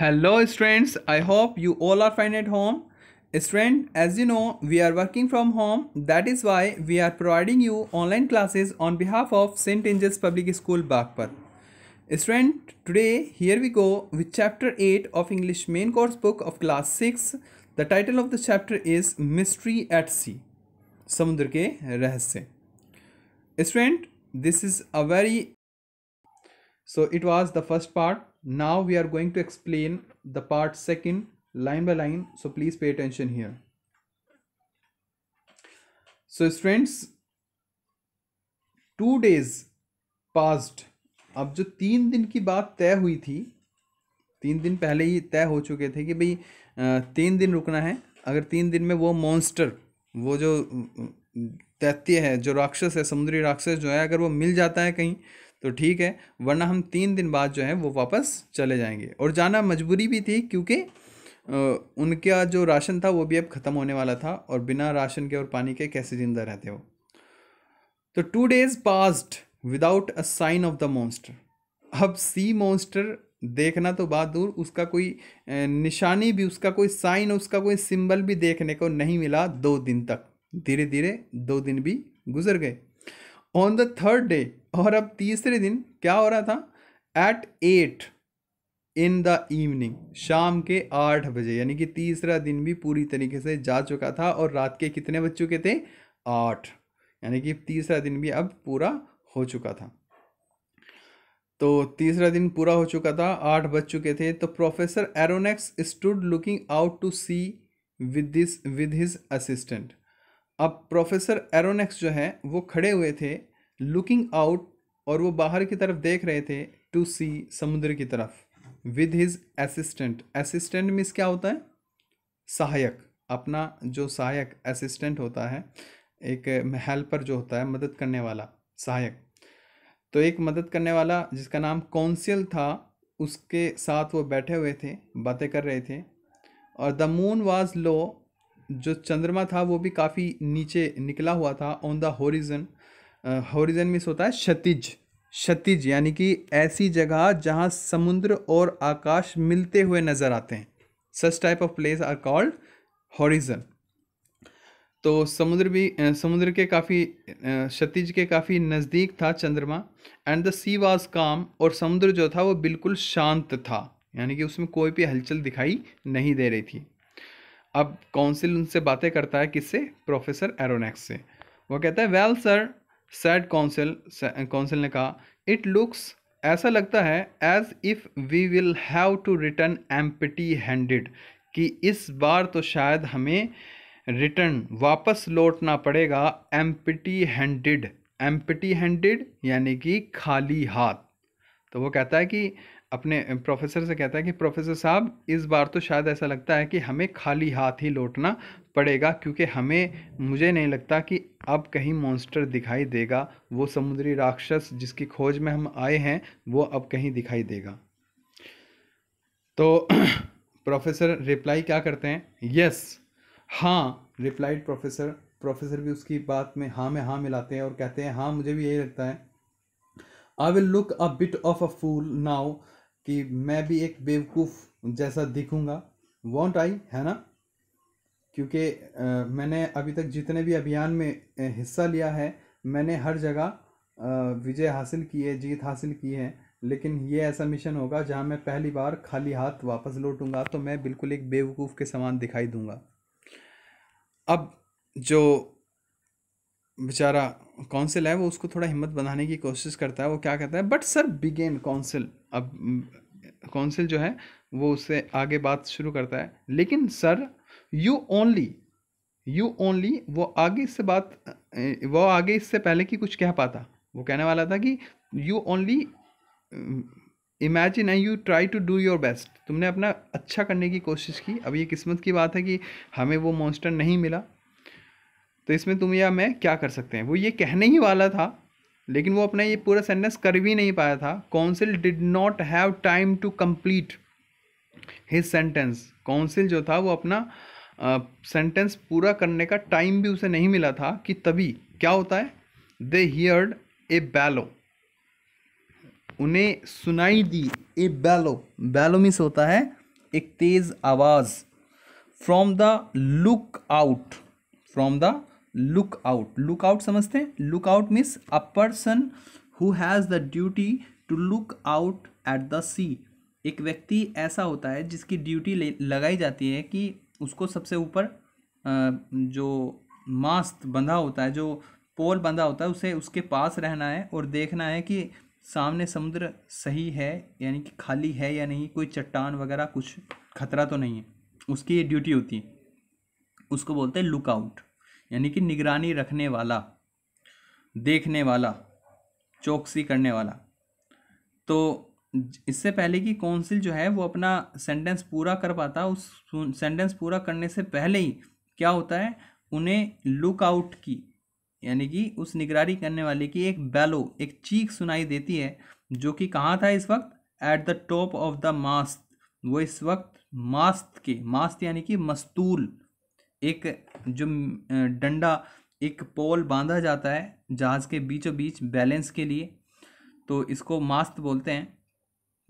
hello students i hope you all are fine at home student as you know we are working from home that is why we are providing you online classes on behalf of st angel's public school Bagpur. student today here we go with chapter 8 of english main course book of class 6 the title of the chapter is mystery at sea samudra ke rahasya student this is a very so it was the first part now we are going to explain the part second line by line so please pay attention here so friends two days past अब जो तीन दिन की बात तय हुई थी तीन दिन पहले ही तय हो चुके थे कि भाई तीन दिन रुकना है अगर तीन दिन में वो मॉन्स्टर वो जो दैत्य है जो राक्षस है समुद्री राक्षस जो है अगर वो मिल जाता है कहीं तो ठीक है वरना हम तीन दिन बाद जो है वो वापस चले जाएंगे और जाना मजबूरी भी थी क्योंकि उनका जो राशन था वो भी अब ख़त्म होने वाला था और बिना राशन के और पानी के कैसे ज़िंदा रहते हो तो two days past without a sign of the monster अब सी मोन्स्टर देखना तो बात दूर उसका कोई निशानी भी उसका कोई साइन उसका कोई सिंबल भी देखने को नहीं मिला दो दिन तक धीरे धीरे दो दिन भी गुजर गए ऑन द थर्ड डे और अब तीसरे दिन क्या हो रहा था at eight in the evening शाम के आठ बजे यानी कि तीसरा दिन भी पूरी तरीके से जा चुका था और रात के कितने बज चुके थे आठ यानी कि तीसरा दिन भी अब पूरा हो चुका था तो तीसरा दिन पूरा हो चुका था आठ बज चुके थे तो professor Aronnax stood looking out to see with this with his assistant अब प्रोफेसर एरोनेक्स जो है वो खड़े हुए थे लुकिंग आउट और वो बाहर की तरफ देख रहे थे टू सी समुद्र की तरफ with his assistant assistant means क्या होता है सहायक अपना जो सहायक असिस्टेंट होता है एक हेल्पर जो होता है मदद करने वाला सहायक तो एक मदद करने वाला जिसका नाम कौंसियल था उसके साथ वो बैठे हुए थे बातें कर रहे थे और द मून वाज लो जो चंद्रमा था वो भी काफ़ी नीचे निकला हुआ था on the horizon horizon means होता है क्षतिज क्षतिज यानी कि ऐसी जगह जहाँ समुद्र और आकाश मिलते हुए नज़र आते हैं such type of place are called horizon तो समुद्र भी समुद्र के काफ़ी क्षतिज के काफ़ी नज़दीक था चंद्रमा एंड द सी वाज काम और समुद्र जो था वो बिल्कुल शांत था यानी कि उसमें कोई भी हलचल दिखाई नहीं दे रही थी अब काउंसिल उनसे बातें करता है किससे प्रोफेसर एरोनेक्स से वो कहता है well sir said council council ने कहा इट लुक्स ऐसा लगता है as if we will have to return empty handed कि इस बार तो शायद हमें रिटर्न वापस लौटना पड़ेगा एम्पटी हैंडेड एम्पटी हैंडेड यानी कि खाली हाथ तो वो कहता है कि अपने प्रोफेसर से कहता है कि प्रोफेसर साहब इस बार तो शायद ऐसा लगता है कि हमें खाली हाथ ही लौटना पड़ेगा क्योंकि हमें मुझे नहीं लगता कि अब कहीं मॉन्स्टर दिखाई देगा वो समुद्री राक्षस जिसकी खोज में हम आए हैं वो अब कहीं दिखाई देगा तो प्रोफेसर रिप्लाई क्या करते हैं यस हाँ रिप्लाइड प्रोफेसर प्रोफेसर भी उसकी बात में हाँ में हाँ मिलाते हैं और कहते हैं हाँ मुझे भी यही लगता है I will look a bit of a fool now कि मैं भी एक बेवकूफ़ जैसा दिखूँगा वॉन्ट आई है ना क्योंकि मैंने अभी तक जितने भी अभियान में हिस्सा लिया है मैंने हर जगह विजय हासिल की है जीत हासिल की है लेकिन ये ऐसा मिशन होगा जहाँ मैं पहली बार खाली हाथ वापस लौटूंगा तो मैं बिल्कुल एक बेवकूफ़ के समान दिखाई दूंगा अब जो बेचारा कौंसिल है वो उसको थोड़ा हिम्मत बनाने की कोशिश करता है वो क्या कहता है बट सर बिगेन कौंसिल अब कौंसिल जो है वो उससे आगे बात शुरू करता है लेकिन sir you only you only वो आगे इससे बात वो आगे इससे पहले कि कुछ कह पाता वो कहने वाला था कि यू ओनली इमेजिन है you try to do your best तुमने अपना अच्छा करने की कोशिश की अब ये किस्मत की बात है कि हमें वो मॉन्स्टर नहीं मिला तो इसमें तुम या मैं क्या कर सकते हैं वो ये कहने ही वाला था लेकिन वो अपना ये पूरा सेंटेंस कर भी नहीं पाया था council did not have time to complete his sentence council जो था वो अपना सेंटेंस uh, पूरा करने का टाइम भी उसे नहीं मिला था कि तभी क्या होता है दे हियर्ड ए बैलो उन्हें सुनाई दी ए बैलो बैलो मिस होता है एक तेज़ आवाज़ from the lookout from the lookout lookout समझते हैं lookout means a person who has the duty to look out at the sea एक व्यक्ति ऐसा होता है जिसकी ड्यूटी लगाई जाती है कि उसको सबसे ऊपर जो मास्त बंधा होता है जो पोल बंधा होता है उसे उसके पास रहना है और देखना है कि सामने समुद्र सही है यानी कि खाली है या नहीं कोई चट्टान वगैरह कुछ खतरा तो नहीं है उसकी ये ड्यूटी होती है उसको बोलते हैं लुकआउट यानी कि निगरानी रखने वाला देखने वाला चौकसी करने वाला तो इससे पहले कि काउंसिल जो है वो अपना सेंटेंस पूरा कर पाता उस सेंटेंस पूरा करने से पहले ही क्या होता है उन्हें लुकआउट की यानी कि उस निगरानी करने वाले की एक बैलो एक चीख सुनाई देती है जो कि कहाँ था इस वक्त at the top of the mast वो इस वक्त मास्त के मास्त यानी कि मस्तूल एक जो डंडा एक पोल बांधा जाता है जहाज़ के बीचों बीच बैलेंस के लिए तो इसको मास्त बोलते हैं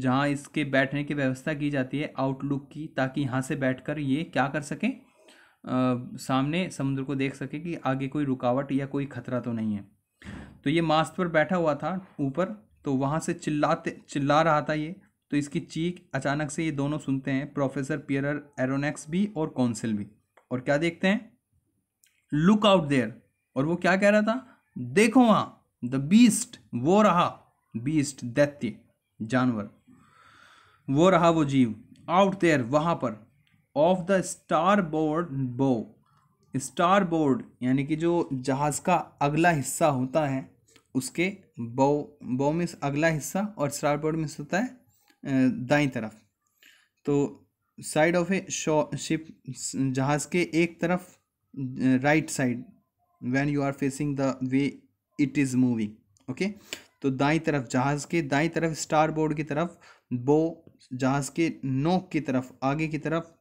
जहाँ इसके बैठने की व्यवस्था की जाती है आउटलुक की ताकि यहाँ से बैठकर ये क्या कर सकें सामने समुद्र को देख सकें कि आगे कोई रुकावट या कोई खतरा तो नहीं है तो ये मास्त पर बैठा हुआ था ऊपर तो वहाँ से चिल्लाते चिल्ला रहा था ये तो इसकी चीख अचानक से ये दोनों सुनते हैं प्रोफेसर पियर एरोनेक्स भी और कौंसिल भी और क्या देखते हैं लुक आउट देयर और वो क्या कह रहा था देखो वहां द बीस्ट वो रहा बीस्ट दैत्य जानवर वो रहा वो जीव आउट देयर वहां पर off the starboard bow starboard यानी कि जो जहाज़ का अगला हिस्सा होता है उसके बो बो में अगला हिस्सा और स्टार बोर्ड में होता है दाई तरफ तो साइड ऑफ ए शिप जहाज़ के एक तरफ right side when you are facing the way it is moving okay तो दाई तरफ जहाज़ के दाई तरफ स्टार बोर्ड की तरफ बो जहाज़ के नोक की तरफ आगे की तरफ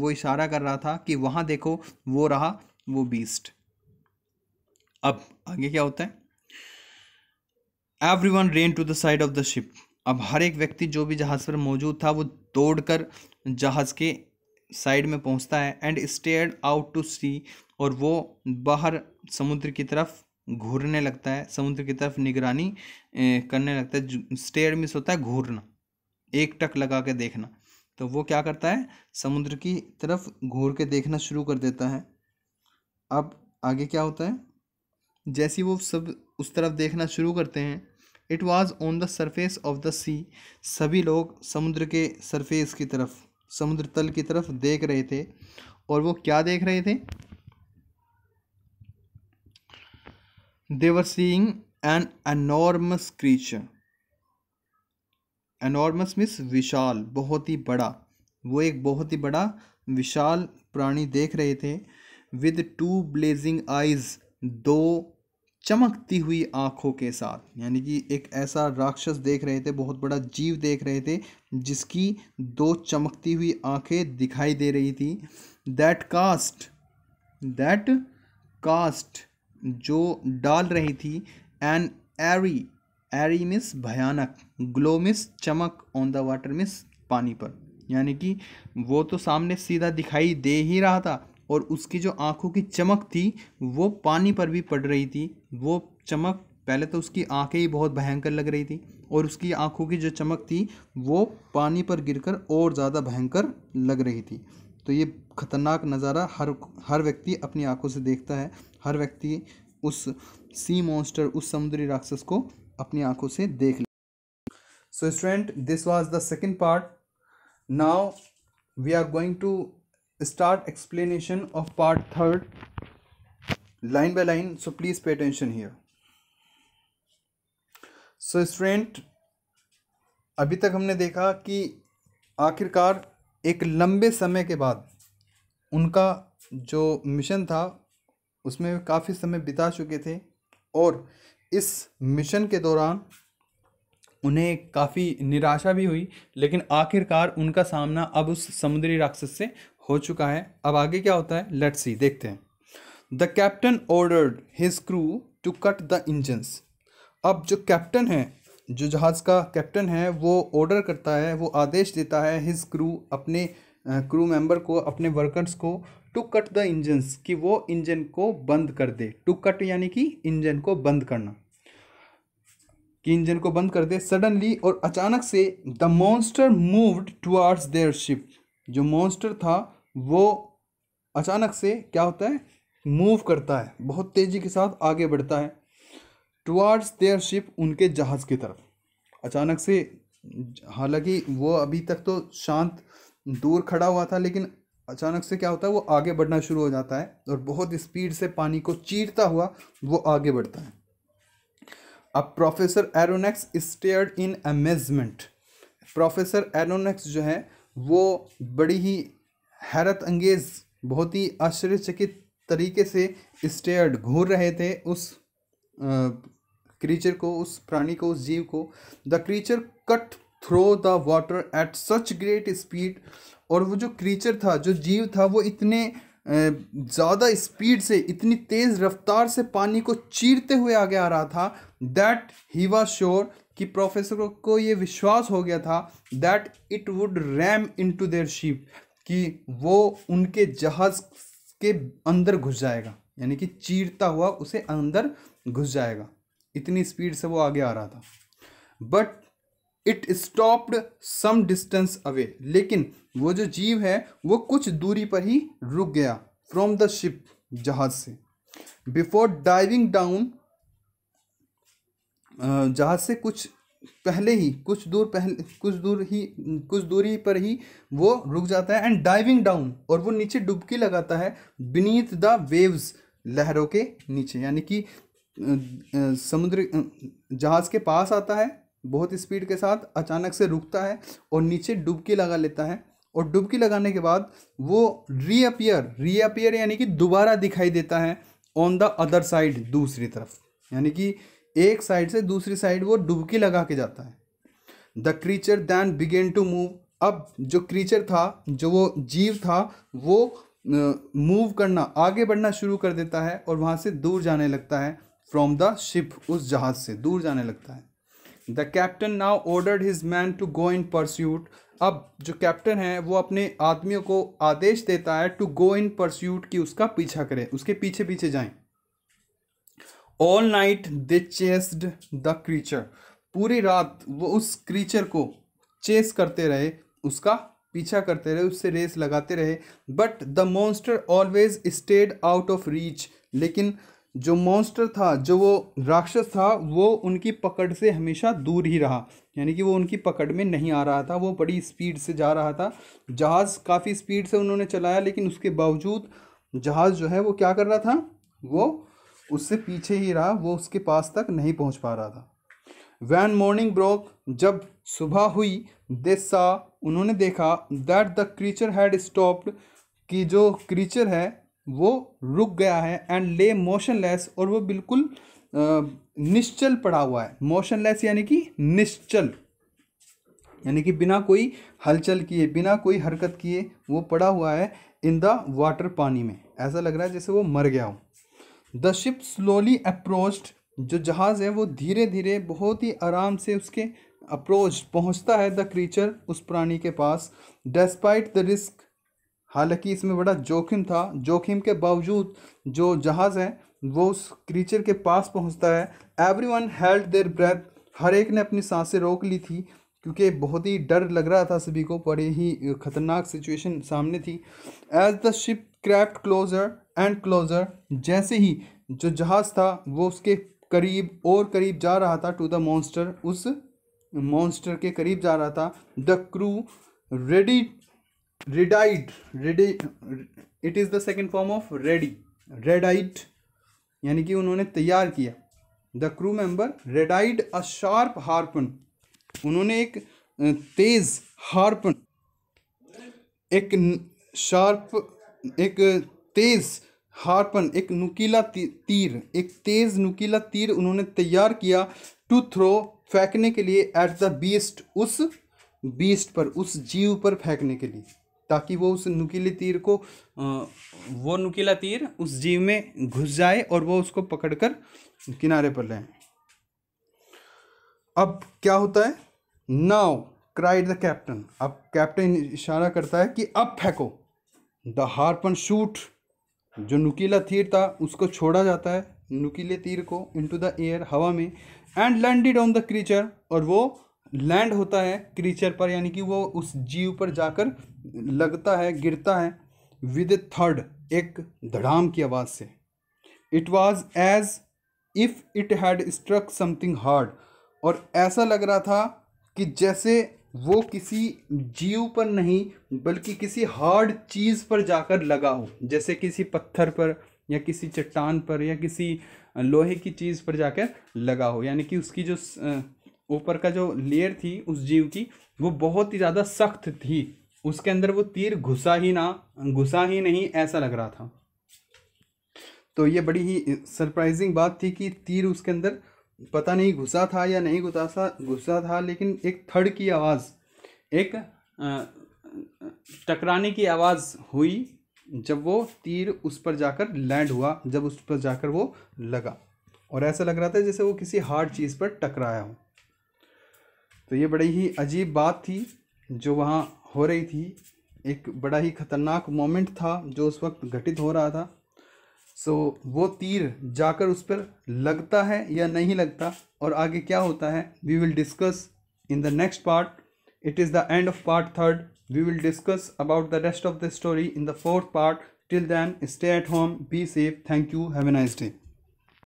वो इशारा कर रहा था कि वहाँ देखो वो रहा वो बीस्ट अब आगे क्या होता है everyone ran to the side of the ship अब हर एक व्यक्ति जो भी जहाज़ पर मौजूद था वो दौड़कर जहाज़ के साइड में पहुंचता है and stared out to sea और वो बाहर समुद्र की तरफ घूरने लगता है समुद्र की तरफ निगरानी करने लगता है स्टेयर मिस होता है घूरना एक टक लगा के देखना तो वो क्या करता है समुद्र की तरफ घूर के देखना शुरू कर देता है अब आगे क्या होता है जैसे वो सब उस तरफ देखना शुरू करते हैं it was on the surface of the sea सभी लोग समुद्र के सरफेस की तरफ समुद्र तल की तरफ देख रहे थे और वो क्या देख रहे थे they were seeing an enormous creature enormous means विशाल बहुत ही बड़ा वो एक बहुत ही बड़ा विशाल प्राणी देख रहे थे विद टू ब्लेजिंग आइज दो चमकती हुई आँखों के साथ यानी कि एक ऐसा राक्षस देख रहे थे बहुत बड़ा जीव देख रहे थे जिसकी दो चमकती हुई आँखें दिखाई दे रही थी दैट कास्ट दैट कास्ट जो डाल रही थी एन एरी एरी मिस भयानक ग्लो मिस चमक ऑन द वाटर मिस पानी पर यानी कि वो तो सामने सीधा दिखाई दे ही रहा था और उसकी जो आँखों की चमक थी वो पानी पर भी पड़ रही थी वो चमक पहले तो उसकी आंखें ही बहुत भयंकर लग रही थी और उसकी आंखों की जो चमक थी वो पानी पर गिरकर और ज़्यादा भयंकर लग रही थी तो ये खतरनाक नज़ारा हर हर व्यक्ति अपनी आंखों से देखता है हर व्यक्ति उस सी मॉन्स्टर उस समुद्री राक्षस को अपनी आंखों से देख ले so student this was the second part now we are going to start explanation of part third line by line so please pay attention here so student अभी तक हमने देखा कि आखिरकार एक लंबे समय के बाद उनका जो मिशन था उसमें काफ़ी समय बिता चुके थे और इस मिशन के दौरान उन्हें काफ़ी निराशा भी हुई लेकिन आखिरकार उनका सामना अब उस समुद्री राक्षस से हो चुका है अब आगे क्या होता है लेट्स सी देखते हैं the captain ordered his crew to cut the engines अब जो कैप्टन है जो जहाज़ का कैप्टन है वो ऑर्डर करता है वो आदेश देता है हिज क्रू अपने क्रू मेंबर को अपने वर्कर्स को टू कट द इंजन्स कि वो इंजन को बंद कर दे टू कट यानी कि इंजन को बंद करना कि इंजन को बंद कर दे सडनली और अचानक से the monster moved towards their ship जो मॉन्स्टर था वो अचानक से क्या होता है मूव करता है बहुत तेज़ी के साथ आगे बढ़ता है टुवार्ड्स देयर शिप उनके जहाज़ की तरफ अचानक से हालांकि वो अभी तक तो शांत दूर खड़ा हुआ था लेकिन अचानक से क्या होता है वो आगे बढ़ना शुरू हो जाता है और बहुत स्पीड से पानी को चीरता हुआ वो आगे बढ़ता है अब professor Aronnax stared in amazement professor Aronnax जो है वो बड़ी ही हैरत अंगेज बहुत ही आश्चर्यचकित तरीके से स्टेयर्ड घूर रहे थे उस क्रीचर को उस प्राणी को उस जीव को the creature cut through the water at such great speed और वो जो क्रीचर था जो जीव था वो इतने ज़्यादा स्पीड से इतनी तेज़ रफ्तार से पानी को चीरते हुए आगे आ रहा था दैट ही वॉज श्योर कि प्रोफेसर को ये विश्वास हो गया था that it would ram into their ship कि वो उनके जहाज के अंदर घुस जाएगा यानी कि चीरता हुआ उसे अंदर घुस जाएगा इतनी स्पीड से वो आगे आ रहा था but it stopped some distance away लेकिन वो जो जीव है वो कुछ दूरी पर ही रुक गया फ्रॉम द शिप जहाज से बिफोर डाइविंग डाउन जहाज से कुछ पहले ही कुछ दूर पहले कुछ दूर ही कुछ दूरी पर ही वो रुक जाता है एंड डाइविंग डाउन और वो नीचे डुबकी लगाता है बीनीथ द वेव्स लहरों के नीचे यानी कि समुद्र जहाज़ के पास आता है बहुत स्पीड के साथ अचानक से रुकता है और नीचे डुबकी लगा लेता है और डुबकी लगाने के बाद वो रीअपियर रीअपियर यानी कि दोबारा दिखाई देता है ऑन द अदर साइड दूसरी तरफ यानी कि एक साइड से दूसरी साइड वो डुबकी लगा के जाता है the creature then began to move अब जो क्रीचर था जो वो जीव था वो मूव करना आगे बढ़ना शुरू कर देता है और वहाँ से दूर जाने लगता है फ्रॉम द शिप उस जहाज़ से दूर जाने लगता है the captain now ordered his man to go in pursuit अब जो कैप्टन है वो अपने आदमियों को आदेश देता है टू गो इन परस्यूट कि उसका पीछा करें उसके पीछे पीछे जाएं all night they chased the creature पूरी रात वो उस क्रीचर को चेस करते रहे उसका पीछा करते रहे उससे रेस लगाते रहे but the monster always stayed out of reach लेकिन जो मॉन्स्टर था जो वो राक्षस था वो उनकी पकड़ से हमेशा दूर ही रहा यानी कि वो उनकी पकड़ में नहीं आ रहा था वो बड़ी स्पीड से जा रहा था जहाज़ काफ़ी स्पीड से उन्होंने चलाया लेकिन उसके बावजूद जहाज़ जो है वो क्या कर रहा था वो उससे पीछे ही रहा वो उसके पास तक नहीं पहुंच पा रहा था वैन मॉर्निंग ब्रोक जब सुबह हुई दे सा उन्होंने देखा that the creature had stopped कि जो क्रीचर है वो रुक गया है एंड ले मोशनलेस और वो बिल्कुल निश्चल पड़ा हुआ है मोशनलेस यानी कि निश्चल यानी कि बिना कोई हलचल किए बिना कोई हरकत किए वो पड़ा हुआ है इन द वाटर पानी में ऐसा लग रहा है जैसे वो मर गया हो द शिप स्लोली अप्रोच्ड जो जहाज़ है वो धीरे धीरे बहुत ही आराम से उसके अप्रोच पहुंचता है द क्रीचर उस प्राणी के पास डेस्पाइट द रिस्क हालांकि इसमें बड़ा जोखिम था जोखिम के बावजूद जो जहाज़ है वो उस क्रीचर के पास पहुंचता है everyone held their breath हर एक ने अपनी सांसें रोक ली थी क्योंकि बहुत ही डर लग रहा था सभी को बड़ी ही खतरनाक सिचुएशन सामने थी as the ship crept closer and closer जैसे ही जो जहाज़ था वो उसके करीब और करीब जा रहा था टू द मॉन्स्टर उस मॉन्स्टर के करीब जा रहा था the crew ready readied ready it is the second form of ready readied यानी कि उन्होंने तैयार किया the crew member readied a sharp harpoon उन्होंने एक तेज हार्पन एक शार्प एक तेज हार्पन एक नुकीला तीर एक तेज नुकीला तीर उन्होंने तैयार किया टू थ्रो फेंकने के लिए एट द बीस्ट उस बीस्ट पर उस जीव पर फेंकने के लिए ताकि वो उस नुकीले तीर को वो नुकीला तीर उस जीव में घुस जाए और वो उसको पकड़कर किनारे पर लें अब क्या होता है नाव क्राइड द कैप्टन अब कैप्टन इशारा करता है कि अब फेंको द हार्पन शूट जो नुकीला तीर था उसको छोड़ा जाता है नुकीले तीर को इनटू द एयर हवा में and landed on the creature और वो लैंड होता है क्रीचर पर यानी कि वो उस जीव पर जाकर लगता है गिरता है विद ए थर्ड एक धड़ाम की आवाज़ से it was as if it had struck something hard और ऐसा लग रहा था कि जैसे वो किसी जीव पर नहीं बल्कि किसी हार्ड चीज़ पर जाकर लगा हो जैसे किसी पत्थर पर या किसी चट्टान पर या किसी लोहे की चीज़ पर जाकर लगा हो यानी कि उसकी जो ऊपर का जो लेयर थी उस जीव की वो बहुत ही ज़्यादा सख्त थी उसके अंदर वो तीर घुसा ही ना घुसा ही नहीं ऐसा लग रहा था तो ये बड़ी ही सरप्राइजिंग बात थी कि तीर उसके अंदर पता नहीं घुसा था या नहीं घुसा था घुसा था लेकिन एक थड़ की आवाज़ एक टकराने की आवाज़ हुई जब वो तीर उस पर जाकर लैंड हुआ जब उस पर जाकर वो लगा और ऐसा लग रहा था जैसे वो किसी हार्ड चीज़ पर टकराया हो तो ये बड़ी ही अजीब बात थी जो वहाँ हो रही थी एक बड़ा ही ख़तरनाक मोमेंट था जो उस वक्त घटित हो रहा था सो वो तीर जाकर उस पर लगता है या नहीं लगता और आगे क्या होता है we will discuss in the next part it is the end of part third we will discuss about the rest of the story in the fourth part till then stay at home be safe thank you have a nice day